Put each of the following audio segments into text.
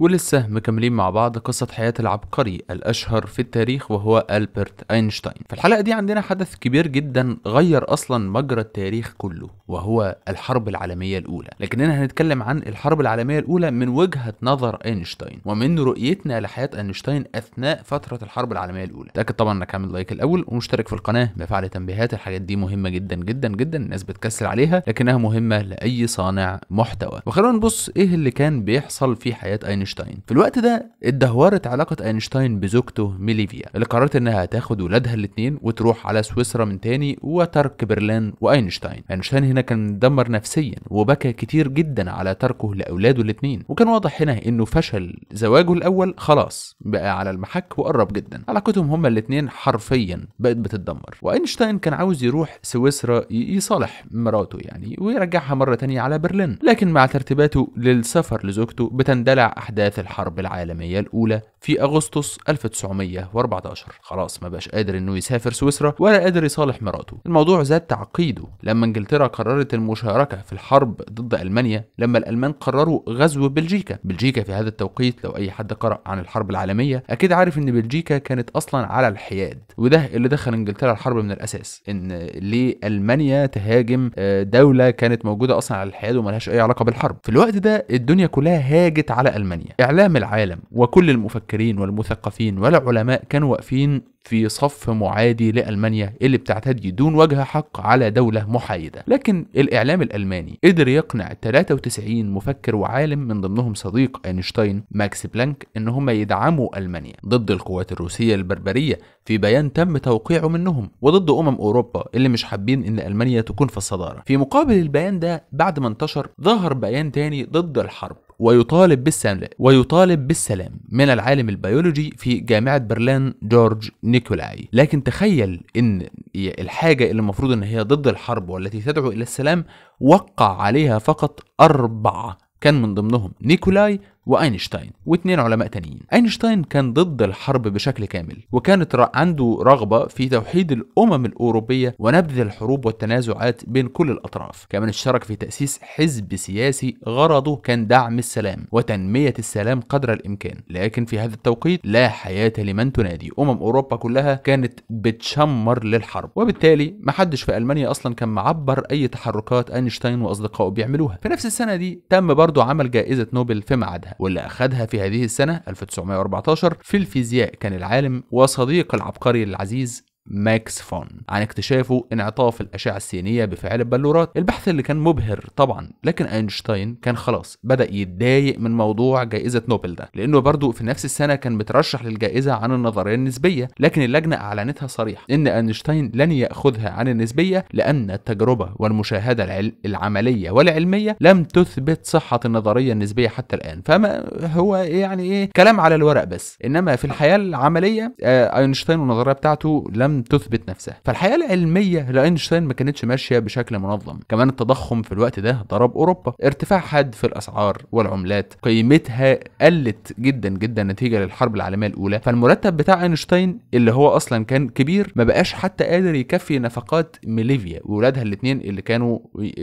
ولسه مكملين مع بعض قصة حياة العبقري الأشهر في التاريخ وهو ألبرت أينشتاين في الحلقة دي عندنا حدث كبير جدا غير أصلا مجرى التاريخ كله وهو الحرب العالمية الأولى لكننا هنتكلم عن الحرب العالمية الأولى من وجهة نظر أينشتاين ومن رؤيتنا لحياة أينشتاين أثناء فترة الحرب العالمية الأولى تأكد طبعا إنك عامل لايك الأول ومشترك في القناة بفعل تنبيهات الحاجات دي مهمة جدا جدا جدا الناس بتكسل عليها لكنها مهمة لأي صانع محتوى وخلونا نبص إيه اللي كان بيحصل في حياة أينشتاين اينشتاين في الوقت ده اتدهورت علاقه اينشتاين بزوجته ميليفيا اللي قررت انها تاخد ولادها الاثنين وتروح على سويسرا من تاني وترك برلين واينشتاين اينشتاين هنا كان مدمر نفسيا وبكى كتير جدا على تركه لاولاده الاثنين وكان واضح هنا انه فشل زواجه الاول خلاص بقى على المحك وقرب جدا علاقتهم هما الاثنين حرفيا بقت بتتدمر واينشتاين كان عاوز يروح سويسرا يصالح مراته يعني ويرجعها مره تانية على برلين لكن مع ترتيباته للسفر لزوجته بتندلع احداث أحداث الحرب العالمية الأولى في أغسطس 1914 خلاص ما بقاش قادر إنه يسافر سويسرا ولا قادر يصالح مراته الموضوع زاد تعقيده لما إنجلترا قررت المشاركة في الحرب ضد ألمانيا لما الألمان قرروا غزو بلجيكا بلجيكا في هذا التوقيت لو أي حد قرأ عن الحرب العالمية أكيد عارف إن بلجيكا كانت أصلا على الحياد وده اللي دخل إنجلترا الحرب من الأساس إن ليه ألمانيا تهاجم آه، دولة كانت موجودة أصلا على الحياد وملهاش أي علاقة بالحرب في الوقت ده الدنيا كلها هاجت على ألمانيا الثانية إعلام العالم وكل المفكرين والمثقفين والعلماء كانوا واقفين في صف معادي لألمانيا اللي بتعتدي دون وجه حق على دولة محايدة لكن الإعلام الألماني قدر يقنع 93 مفكر وعالم من ضمنهم صديق أينشتاين ماكس بلانك إن هم يدعموا ألمانيا ضد القوات الروسية البربرية في بيان تم توقيعه منهم وضد أمم أوروبا اللي مش حابين إن ألمانيا تكون في الصدارة في مقابل البيان ده بعد ما انتشر ظهر بيان تاني ضد الحرب ويطالب بالسلام ويطالب بالسلام من العالم البيولوجي في جامعة برلين جورج نيكولاي لكن تخيل ان الحاجة اللي المفروض ان هي ضد الحرب والتي تدعو الى السلام وقع عليها فقط اربعة كان من ضمنهم نيكولاي واينشتاين واثنين علماء تانيين اينشتاين كان ضد الحرب بشكل كامل وكانت عنده رغبه في توحيد الامم الاوروبيه ونبذ الحروب والتنازعات بين كل الاطراف كمان اشترك في تاسيس حزب سياسي غرضه كان دعم السلام وتنميه السلام قدر الامكان لكن في هذا التوقيت لا حياه لمن تنادي امم اوروبا كلها كانت بتشمر للحرب وبالتالي محدش في المانيا اصلا كان معبر اي تحركات اينشتاين واصدقائه بيعملوها في نفس السنه دي تم برضه عمل جائزه نوبل في معادها واللي أخذها في هذه السنة 1914 في الفيزياء كان العالم وصديق العبقري العزيز ماكس فون عن اكتشافه انعطاف الأشعة السينية بفعل البلورات البحث اللي كان مبهر طبعا لكن أينشتاين كان خلاص بدأ يتضايق من موضوع جائزة نوبل ده لأنه برضه في نفس السنة كان مترشح للجائزة عن النظرية النسبية لكن اللجنة أعلنتها صريح إن أينشتاين لن يأخذها عن النسبية لأن التجربة والمشاهدة العملية والعلمية لم تثبت صحة النظرية النسبية حتى الآن فما هو يعني إيه كلام على الورق بس إنما في الحياة العملية آه، أينشتاين والنظرية بتاعته لم لم تثبت نفسها فالحياه العلميه لاينشتاين ما كانتش ماشيه بشكل منظم كمان التضخم في الوقت ده ضرب اوروبا ارتفاع حاد في الاسعار والعملات قيمتها قلت جدا جدا نتيجه للحرب العالميه الاولى فالمرتب بتاع اينشتاين اللي هو اصلا كان كبير ما بقاش حتى قادر يكفي نفقات ميليفيا واولادها الاثنين اللي كانوا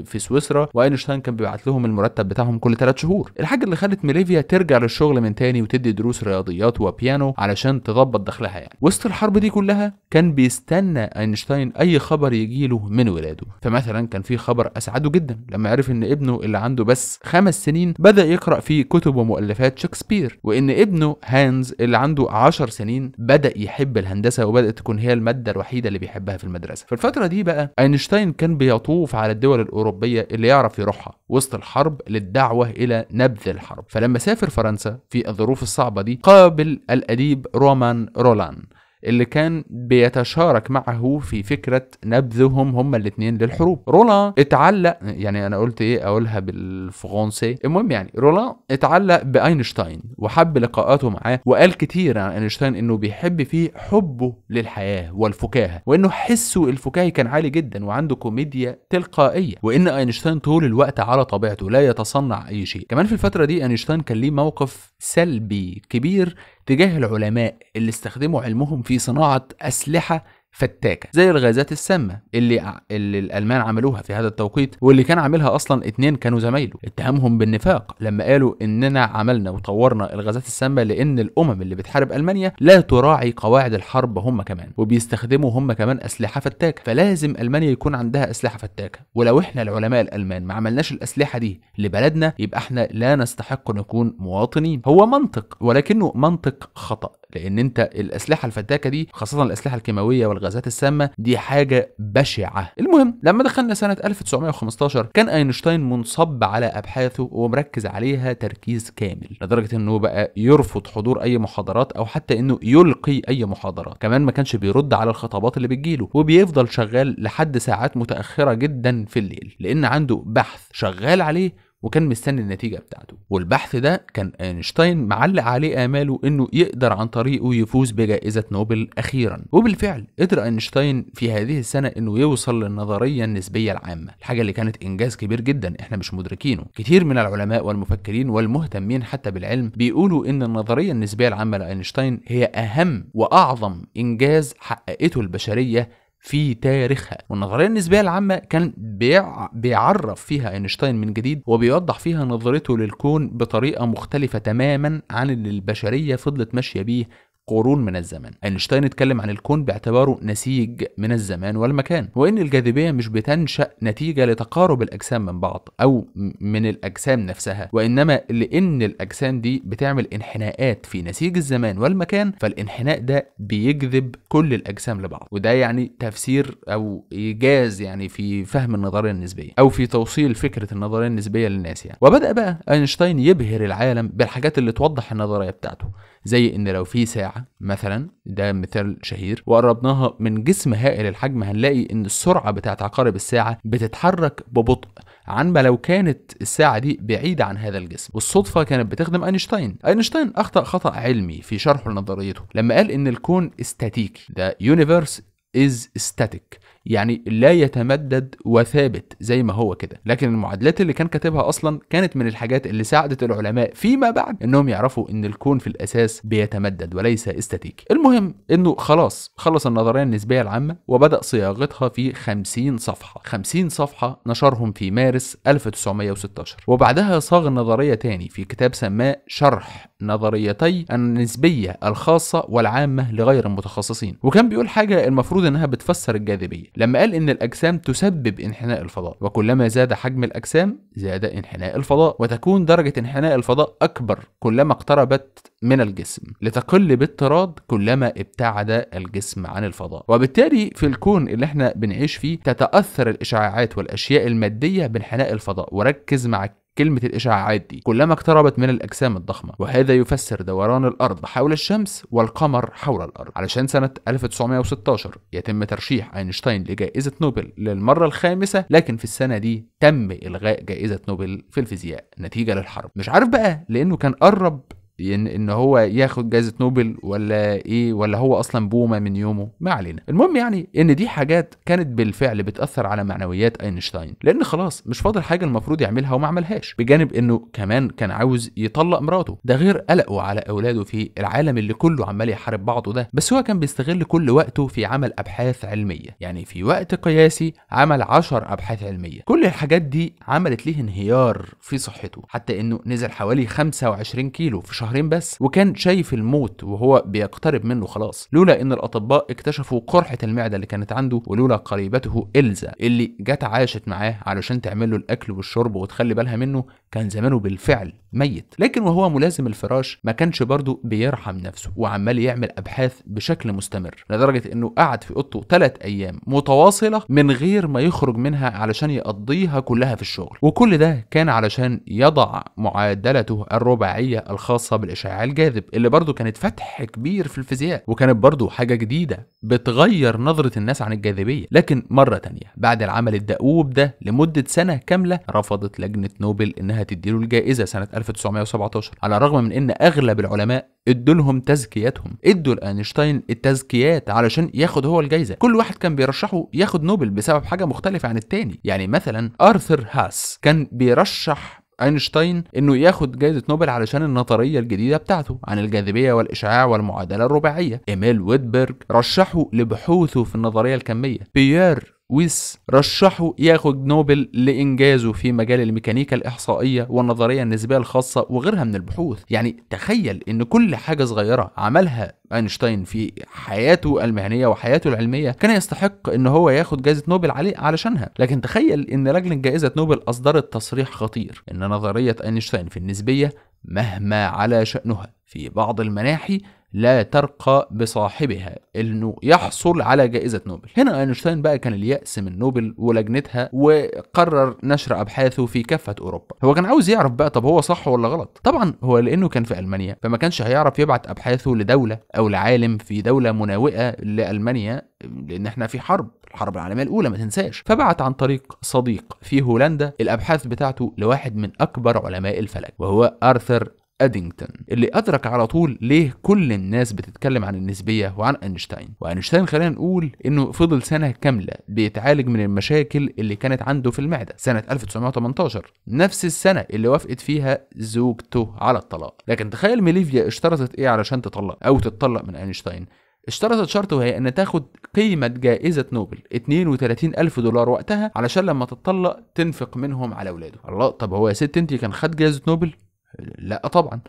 في سويسرا واينشتاين كان بيبعت لهم المرتب بتاعهم كل ثلاث شهور الحاجه اللي خلت ميليفيا ترجع للشغل من تاني وتدي دروس رياضيات وبيانو علشان تظبط دخلها يعني وسط الحرب دي كلها كان بيستنى اينشتاين اي خبر يجيله من ولاده فمثلا كان في خبر اسعده جدا لما عرف ان ابنه اللي عنده بس خمس سنين بدا يقرا في كتب ومؤلفات شكسبير وان ابنه هانز اللي عنده عشر سنين بدا يحب الهندسه وبدات تكون هي الماده الوحيده اللي بيحبها في المدرسه في الفتره دي بقى اينشتاين كان بيطوف على الدول الاوروبيه اللي يعرف يروحها وسط الحرب للدعوه الى نبذ الحرب فلما سافر فرنسا في الظروف الصعبه دي قابل الاديب رومان رولان اللي كان بيتشارك معه في فكرة نبذهم هما الاثنين للحروب رولان اتعلق يعني انا قلت ايه اقولها بالفرنسي المهم يعني رولان اتعلق باينشتاين وحب لقاءاته معاه وقال كتير عن اينشتاين انه بيحب فيه حبه للحياة والفكاهة وانه حسه الفكاهي كان عالي جدا وعنده كوميديا تلقائية وان اينشتاين طول الوقت على طبيعته لا يتصنع اي شيء كمان في الفترة دي اينشتاين كان ليه موقف سلبي كبير تجاه العلماء اللي استخدموا علمهم في صناعة أسلحة فتاكه زي الغازات السامه اللي اللي الالمان عملوها في هذا التوقيت واللي كان عاملها اصلا اتنين كانوا زمايله اتهمهم بالنفاق لما قالوا اننا عملنا وطورنا الغازات السامه لان الامم اللي بتحارب المانيا لا تراعي قواعد الحرب هم كمان وبيستخدموا هم كمان اسلحه فتاكه فلازم المانيا يكون عندها اسلحه فتاكه ولو احنا العلماء الالمان ما عملناش الاسلحه دي لبلدنا يبقى احنا لا نستحق نكون مواطنين هو منطق ولكنه منطق خطا لان انت الاسلحه الفتاكه دي خاصه الاسلحه الكيماويه والغازات السامه دي حاجه بشعه المهم لما دخلنا سنه 1915 كان اينشتاين منصب على ابحاثه ومركز عليها تركيز كامل لدرجه انه بقى يرفض حضور اي محاضرات او حتى انه يلقي اي محاضرات كمان ما كانش بيرد على الخطابات اللي بتجيله وبيفضل شغال لحد ساعات متاخره جدا في الليل لان عنده بحث شغال عليه وكان مستني النتيجة بتاعته والبحث ده كان اينشتاين معلق عليه آماله انه يقدر عن طريقه يفوز بجائزة نوبل اخيرا وبالفعل قدر اينشتاين في هذه السنة انه يوصل للنظرية النسبية العامة الحاجة اللي كانت انجاز كبير جدا احنا مش مدركينه كتير من العلماء والمفكرين والمهتمين حتى بالعلم بيقولوا ان النظرية النسبية العامة لاينشتاين هي اهم واعظم انجاز حققته البشرية في تاريخها والنظريه النسبيه العامه كان بيع... بيعرف فيها اينشتاين من جديد وبيوضح فيها نظرته للكون بطريقه مختلفه تماما عن اللي البشريه فضلت ماشيه بيه قرون من الزمن اينشتاين اتكلم عن الكون باعتباره نسيج من الزمان والمكان وان الجاذبيه مش بتنشا نتيجه لتقارب الاجسام من بعض او من الاجسام نفسها وانما لان الاجسام دي بتعمل انحناءات في نسيج الزمان والمكان فالانحناء ده بيجذب كل الاجسام لبعض وده يعني تفسير او ايجاز يعني في فهم النظريه النسبيه او في توصيل فكره النظريه النسبيه للناس يعني وبدا بقى اينشتاين يبهر العالم بالحاجات اللي توضح النظريه بتاعته زي ان لو في ساعه مثلا ده مثال شهير وقربناها من جسم هائل الحجم هنلاقي ان السرعه بتاعت عقارب الساعه بتتحرك ببطء عن ما لو كانت الساعه دي بعيده عن هذا الجسم والصدفه كانت بتخدم اينشتاين اينشتاين اخطا خطا علمي في شرحه لنظريته لما قال ان الكون استاتيكي ده يونيفرس از ستاتيك يعني لا يتمدد وثابت زي ما هو كده لكن المعادلات اللي كان كاتبها اصلا كانت من الحاجات اللي ساعدت العلماء فيما بعد انهم يعرفوا ان الكون في الاساس بيتمدد وليس استاتيكي المهم انه خلاص خلص النظريه النسبيه العامه وبدا صياغتها في 50 صفحه 50 صفحه نشرهم في مارس 1916 وبعدها صاغ النظريه تاني في كتاب سماه شرح نظريتي النسبيه الخاصه والعامه لغير المتخصصين وكان بيقول حاجه المفروض انها بتفسر الجاذبيه لما قال ان الاجسام تسبب انحناء الفضاء وكلما زاد حجم الاجسام زاد انحناء الفضاء وتكون درجه انحناء الفضاء اكبر كلما اقتربت من الجسم لتقل بالطراد كلما ابتعد الجسم عن الفضاء وبالتالي في الكون اللي احنا بنعيش فيه تتاثر الاشعاعات والاشياء الماديه بانحناء الفضاء وركز مع كلمة الإشعاعات دي كلما اقتربت من الأجسام الضخمة وهذا يفسر دوران الأرض حول الشمس والقمر حول الأرض علشان سنة 1916 يتم ترشيح أينشتاين لجائزة نوبل للمرة الخامسة لكن في السنة دي تم إلغاء جائزة نوبل في الفيزياء نتيجة للحرب مش عارف بقى لأنه كان قرب ان ان هو ياخد جائزه نوبل ولا ايه ولا هو اصلا بومه من يومه ما علينا المهم يعني ان دي حاجات كانت بالفعل بتاثر على معنويات اينشتاين لان خلاص مش فاضل حاجه المفروض يعملها وما عملهاش بجانب انه كمان كان عاوز يطلق مراته ده غير قلقه على اولاده في العالم اللي كله عمال يحارب بعضه ده بس هو كان بيستغل كل وقته في عمل ابحاث علميه يعني في وقت قياسي عمل 10 ابحاث علميه كل الحاجات دي عملت ليه انهيار في صحته حتى انه نزل حوالي 25 كيلو في شهر شهرين بس وكان شايف الموت وهو بيقترب منه خلاص لولا ان الاطباء اكتشفوا قرحه المعده اللي كانت عنده ولولا قريبته إلزا اللي جت عاشت معاه علشان تعمل له الاكل والشرب وتخلي بالها منه كان زمانه بالفعل ميت لكن وهو ملازم الفراش ما كانش برضه بيرحم نفسه وعمال يعمل ابحاث بشكل مستمر لدرجه انه قعد في اوضته ثلاث ايام متواصله من غير ما يخرج منها علشان يقضيها كلها في الشغل وكل ده كان علشان يضع معادلته الرباعيه الخاصه الصاب الاشعاع الجاذب اللي برضه كانت فتح كبير في الفيزياء وكانت برضه حاجه جديده بتغير نظره الناس عن الجاذبيه لكن مره تانية بعد العمل الدؤوب ده لمده سنه كامله رفضت لجنه نوبل انها تديله الجائزه سنه 1917 على الرغم من ان اغلب العلماء ادوا لهم تزكياتهم ادوا لاينشتاين التزكيات علشان ياخد هو الجايزه كل واحد كان بيرشحه ياخد نوبل بسبب حاجه مختلفه عن التاني يعني مثلا ارثر هاس كان بيرشح اينشتاين انه ياخد جائزه نوبل علشان النظريه الجديده بتاعته عن الجاذبيه والاشعاع والمعادله الرباعيه ايميل ويدبرج رشحه لبحوثه في النظريه الكميه بيير ويس رشحه ياخد نوبل لإنجازه في مجال الميكانيكا الإحصائية والنظرية النسبية الخاصة وغيرها من البحوث يعني تخيل إن كل حاجة صغيرة عملها أينشتاين في حياته المهنية وحياته العلمية كان يستحق إن هو ياخد جائزة نوبل عليه علشانها لكن تخيل إن لجنة جائزة نوبل أصدرت تصريح خطير إن نظرية أينشتاين في النسبية مهما على شأنها في بعض المناحي لا ترقى بصاحبها انه يحصل على جائزه نوبل هنا اينشتاين بقى كان اليأس من نوبل ولجنتها وقرر نشر ابحاثه في كافه اوروبا هو كان عاوز يعرف بقى طب هو صح ولا غلط طبعا هو لانه كان في المانيا فما كانش هيعرف يبعت ابحاثه لدوله او لعالم في دوله مناوئه لالمانيا لان احنا في حرب الحرب العالميه الاولى ما تنساش فبعت عن طريق صديق في هولندا الابحاث بتاعته لواحد من اكبر علماء الفلك وهو ارثر ادينجتون اللي ادرك على طول ليه كل الناس بتتكلم عن النسبيه وعن اينشتاين واينشتاين خلينا نقول انه فضل سنه كامله بيتعالج من المشاكل اللي كانت عنده في المعده سنه 1918 نفس السنه اللي وافقت فيها زوجته على الطلاق لكن تخيل ميليفيا اشترطت ايه علشان تطلق او تتطلق من اينشتاين اشترطت شرط وهي ان تاخد قيمة جائزة نوبل 32 ألف دولار وقتها علشان لما تتطلق تنفق منهم على أولاده الله طب هو يا ست انت كان خد جائزة نوبل لا طبعا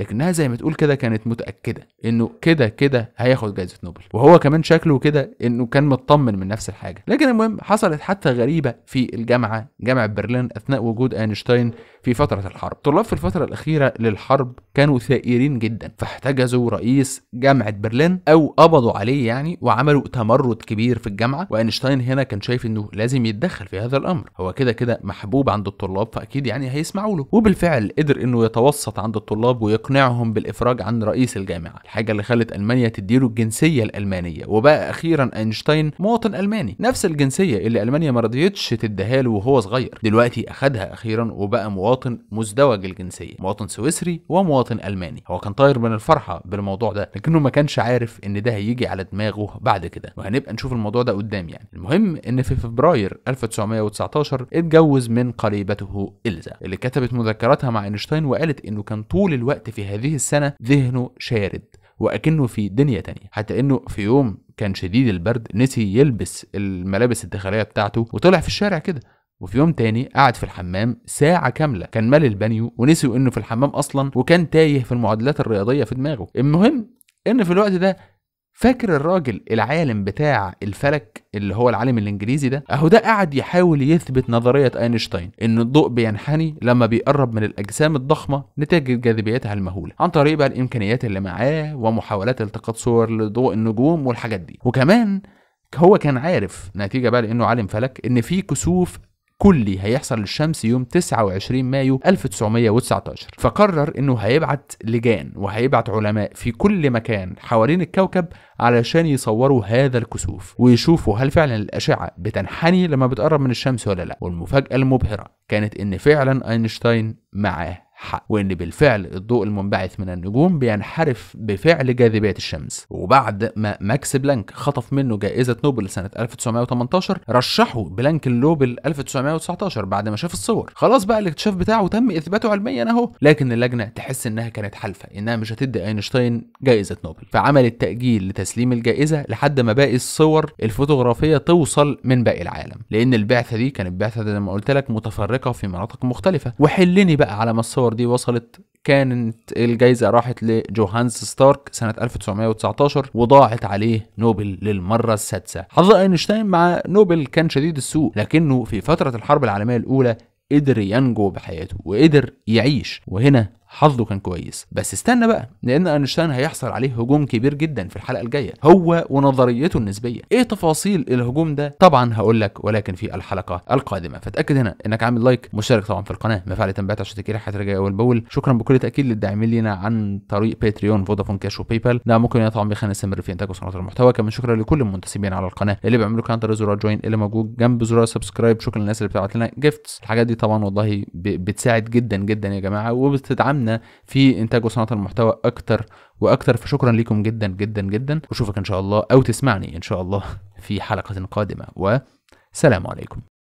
لكنها زي ما تقول كده كانت متاكده انه كده كده هياخد جائزه نوبل وهو كمان شكله كده انه كان مطمن من نفس الحاجه لكن المهم حصلت حتى غريبه في الجامعه جامعه برلين اثناء وجود اينشتاين في فتره الحرب طلاب في الفتره الاخيره للحرب كانوا ثائرين جدا فاحتجزوا رئيس جامعه برلين او قبضوا عليه يعني وعملوا تمرد كبير في الجامعه واينشتاين هنا كان شايف انه لازم يتدخل في هذا الامر هو كده كده محبوب عند الطلاب فاكيد يعني هيسمعوا له وبالفعل قدر انه يتوسط عند الطلاب ويق إقناعهم بالإفراج عن رئيس الجامعة الحاجة اللي خلت ألمانيا تديله الجنسية الألمانية وبقى أخيرا أينشتاين مواطن ألماني نفس الجنسية اللي ألمانيا ما رضيتش تديها له وهو صغير دلوقتي أخدها أخيرا وبقى مواطن مزدوج الجنسية مواطن سويسري ومواطن ألماني هو كان طاير من الفرحة بالموضوع ده لكنه ما كانش عارف إن ده هيجي على دماغه بعد كده وهنبقى نشوف الموضوع ده قدام يعني المهم إن في فبراير 1919 اتجوز من قريبته إلزا اللي كتبت مذكراتها مع أينشتاين وقالت إنه كان طول الوقت في هذه السنة ذهنه شارد وأكنه في دنيا تانية حتى إنه في يوم كان شديد البرد نسي يلبس الملابس الداخلية بتاعته وطلع في الشارع كده وفي يوم تاني قعد في الحمام ساعة كاملة كان مال البانيو ونسي انه في الحمام اصلا وكان تايه في المعادلات الرياضية في دماغه المهم ان في الوقت ده فاكر الراجل العالم بتاع الفلك اللي هو العالم الانجليزي ده اهو ده قاعد يحاول يثبت نظريه اينشتاين ان الضوء بينحني لما بيقرب من الاجسام الضخمه نتاج جاذبيتها المهوله عن طريق بقى الامكانيات اللي معاه ومحاولات التقاط صور لضوء النجوم والحاجات دي وكمان هو كان عارف نتيجه بقى لانه عالم فلك ان في كسوف كلي هيحصل للشمس يوم 29 مايو 1919 فقرر انه هيبعت لجان وهيبعت علماء في كل مكان حوالين الكوكب علشان يصوروا هذا الكسوف ويشوفوا هل فعلا الأشعة بتنحني لما بتقرب من الشمس ولا لا والمفاجأة المبهرة كانت ان فعلا اينشتاين معاه حق وإن بالفعل الضوء المنبعث من النجوم بينحرف بفعل جاذبية الشمس وبعد ما ماكس بلانك خطف منه جائزة نوبل سنة 1918 رشحه بلانك اللوبل 1919 بعد ما شاف الصور خلاص بقى الاكتشاف بتاعه تم إثباته علميا أهو لكن اللجنة تحس إنها كانت حالفة إنها مش هتدي أينشتاين جائزة نوبل فعمل التاجيل لتسليم الجائزة لحد ما باقي الصور الفوتوغرافية توصل من باقي العالم لأن البعثة دي كانت بعثة زي ما قلت لك متفرقة في مناطق مختلفة وحلني بقى على ما الصور الأدوار دي وصلت كانت الجايزة راحت لجوهانس ستارك سنة 1919 وضاعت عليه نوبل للمرة السادسة حظ أينشتاين مع نوبل كان شديد السوء لكنه في فترة الحرب العالمية الأولى قدر ينجو بحياته وقدر يعيش وهنا حظه كان كويس بس استنى بقى لان اينشتاين هيحصل عليه هجوم كبير جدا في الحلقه الجايه هو ونظريته النسبيه ايه تفاصيل الهجوم ده طبعا هقول لك ولكن في الحلقه القادمه فاتاكد هنا انك عامل لايك مشترك طبعا في القناه مفعل تنبيهات عشان تجيلك حتى رجاء اول باول شكرا بكل تاكيد للداعمين لينا عن طريق باتريون فودافون كاش وباي بال ده ممكن طبعا بيخلينا نستمر في انتاج وصناعه المحتوى كمان شكرا لكل المنتسبين على القناه اللي بيعملوا كان عن زرار جوين اللي موجود جنب زرار سبسكرايب شكرا للناس اللي بتبعت لنا جيفتس الحاجات دي طبعا والله بتساعد جدا جدا يا جماعه وبتدعمنا دعمنا في انتاج وصناعه المحتوى اكتر واكتر فشكرا لكم جدا جدا جدا واشوفك ان شاء الله او تسمعني ان شاء الله في حلقه قادمه وسلام عليكم